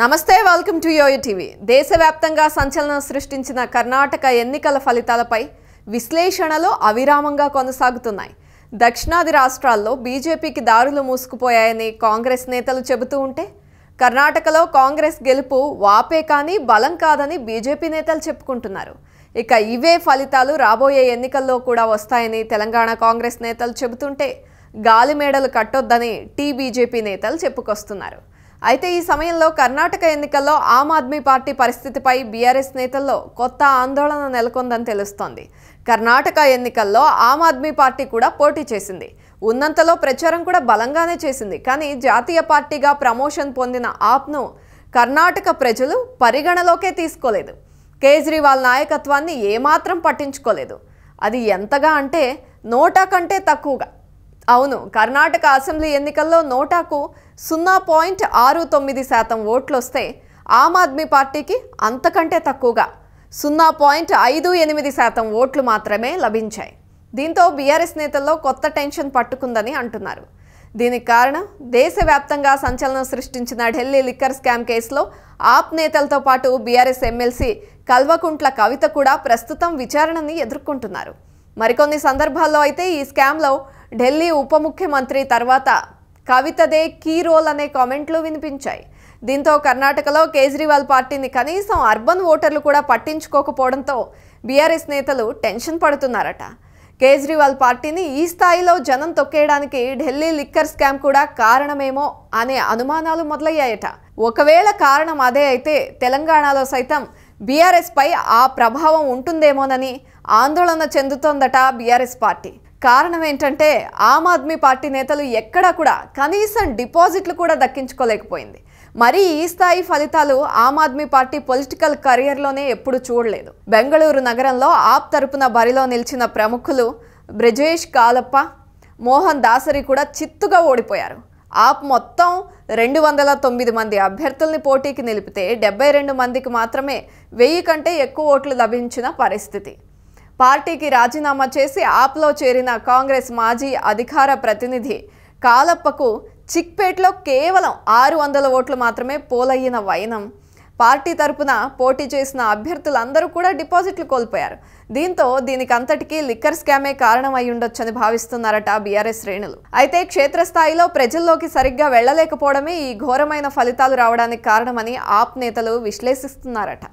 నమస్తే welcome to yo-yo TV దేశవ్యాప్తంగా సంచలనం సృష్టించిన కర్ణాటక ఎన్నికల ఫలితాలపై విశ్లేషణలు అవిరామంగా కొనసాగుతున్నాయి దక్షిణాది రాష్ట్రాల్లో బీజేపీకి దారులు మూసుకుపోయాయని కాంగ్రెస్ నేతలు చెబుతూ ఉంటే కర్ణాటకలో కాంగ్రెస్ గెలుపు వాపే కానీ బలం కాదని బీజేపీ నేతలు చెప్పుకుంటున్నారు ఇక ఇవే ఫలితాలు రాబోయే ఎన్నికల్లో కూడా వస్తాయని తెలంగాణ కాంగ్రెస్ నేతలు చెబుతుంటే గాలిమేడలు కట్టొద్దని టీ బీజేపీ నేతలు చెప్పుకొస్తున్నారు అయితే ఈ సమయంలో కర్ణాటక ఎన్నికల్లో ఆమ్ ఆద్మీ పార్టీ పరిస్థితిపై బీఆర్ఎస్ నేతల్లో కొత్త ఆందోళన నెలకొందని తెలుస్తోంది కర్ణాటక ఎన్నికల్లో ఆమ్ ఆద్మీ పార్టీ కూడా పోటీ చేసింది ఉన్నంతలో ప్రచారం కూడా బలంగానే చేసింది కానీ జాతీయ పార్టీగా ప్రమోషన్ పొందిన ఆప్ను కర్ణాటక ప్రజలు పరిగణలోకే తీసుకోలేదు కేజ్రీవాల్ నాయకత్వాన్ని ఏమాత్రం పట్టించుకోలేదు అది ఎంతగా అంటే నోటా కంటే తక్కువగా అవును కర్ణాటక అసెంబ్లీ ఎన్నికల్లో నోటాకు సున్నా పాయింట్ ఆరు తొమ్మిది శాతం ఓట్లు వస్తే ఆమ్ ఆద్మీ పార్టీకి అంతకంటే తక్కువగా సున్నా పాయింట్ ఐదు ఎనిమిది శాతం ఓట్లు మాత్రమే లభించాయి దీంతో బీఆర్ఎస్ నేతల్లో కొత్త టెన్షన్ పట్టుకుందని అంటున్నారు దీనికి కారణం దేశవ్యాప్తంగా సంచలనం సృష్టించిన ఢిల్లీ లిక్కర్ స్కామ్ కేసులో ఆప్ నేతలతో పాటు బీఆర్ఎస్ ఎమ్మెల్సీ కల్వకుంట్ల కవిత కూడా ప్రస్తుతం విచారణని ఎదుర్కొంటున్నారు మరికొన్ని సందర్భాల్లో అయితే ఈ స్కామ్లో ఢిల్లీ ఉప ముఖ్యమంత్రి తర్వాత కవితదే కీ రోల్ అనే కామెంట్లు వినిపించాయి దీంతో కర్ణాటకలో కేజ్రీవాల్ పార్టీని కనీసం అర్బన్ ఓటర్లు కూడా పట్టించుకోకపోవడంతో బీఆర్ఎస్ నేతలు టెన్షన్ పడుతున్నారట కేజ్రీవాల్ పార్టీని ఈ స్థాయిలో జనం తొక్కేయడానికి ఢిల్లీ లిక్కర్ స్కామ్ కూడా కారణమేమో అనే అనుమానాలు మొదలయ్యాయట ఒకవేళ కారణం అదే అయితే తెలంగాణలో సైతం బీఆర్ఎస్పై ఆ ప్రభావం ఉంటుందేమోనని ఆందోళన చెందుతోందట బీఆర్ఎస్ పార్టీ కారణం ఏంటంటే ఆమ్ ఆద్మీ పార్టీ నేతలు ఎక్కడా కూడా కనీసం డిపాజిట్లు కూడా దక్కించుకోలేకపోయింది మరి ఈ స్థాయి ఫలితాలు ఆమ్ ఆద్మీ పార్టీ పొలిటికల్ కెరియర్లోనే ఎప్పుడు చూడలేదు బెంగళూరు నగరంలో ఆప్ తరపున బరిలో నిలిచిన ప్రముఖులు బ్రిజేష్ కాలప్ప మోహన్ దాసరి కూడా చిత్తుగా ఓడిపోయారు ఆప్ మొత్తం రెండు వందల తొమ్మిది మంది అభ్యర్థుల్ని పోటీకి నిలిపితే డెబ్బై రెండు మందికి మాత్రమే వెయ్యి కంటే ఎక్కువ ఓట్లు లభించిన పరిస్థితి పార్టీకి రాజీనామా చేసి ఆప్లో చేరిన కాంగ్రెస్ మాజీ అధికార ప్రతినిధి కాలప్పకు చిక్పేట్లో కేవలం ఆరు వందల ఓట్లు మాత్రమే పోలయ్యిన వైనం పార్టీ తరపున పోటీ చేసిన అభ్యర్థులందరూ కూడా డిపాజిట్లు కోల్పోయారు దీంతో దీనికి అంతటికీ లిక్కర్ స్కామే కారణమై ఉండొచ్చని భావిస్తున్నారట బీఆర్ఎస్ శ్రేణులు అయితే క్షేత్రస్థాయిలో ప్రజల్లోకి సరిగ్గా వెళ్లలేకపోవడమే ఈ ఘోరమైన ఫలితాలు రావడానికి కారణమని ఆప్ నేతలు విశ్లేషిస్తున్నారట